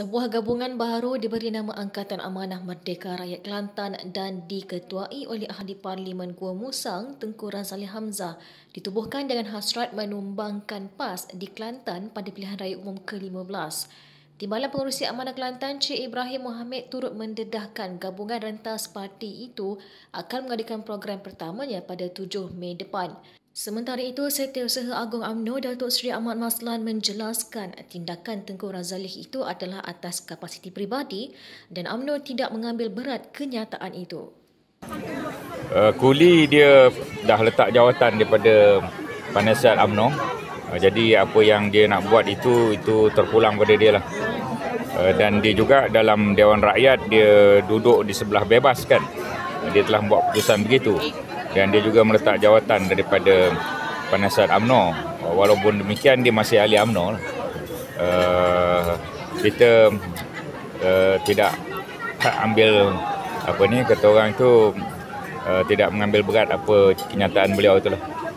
Sebuah gabungan baru diberi nama Angkatan Amanah Merdeka Rakyat Kelantan dan diketuai oleh Ahli Parlimen Gua Musang Tengku Razali Hamzah ditubuhkan dengan hasrat menumbangkan PAS di Kelantan pada pilihan raya umum ke-15. Timbalan Pengurusi Amanah Kelantan Cik Ibrahim Mohamed turut mendedahkan gabungan rentas parti itu akan mengadakan program pertamanya pada 7 Mei depan. Sementara itu, Setiausaha Agong Amno Datuk Seri Ahmad Maslan menjelaskan tindakan Tengku Razalih itu adalah atas kapasiti peribadi dan Amno tidak mengambil berat kenyataan itu. Uh, kuli dia dah letak jawatan daripada penasihat Amno. Ah, jadi apa yang dia nak buat itu itu terpulang pada dia lah ah, dan dia juga dalam Dewan Rakyat dia duduk di sebelah bebas kan ah, dia telah buat keputusan begitu dan dia juga meletak jawatan daripada penasihat UMNO walaupun demikian dia masih ahli UMNO lah. uh, kita uh, tidak ambil apa ni kata orang tu uh, tidak mengambil berat apa kenyataan beliau itulah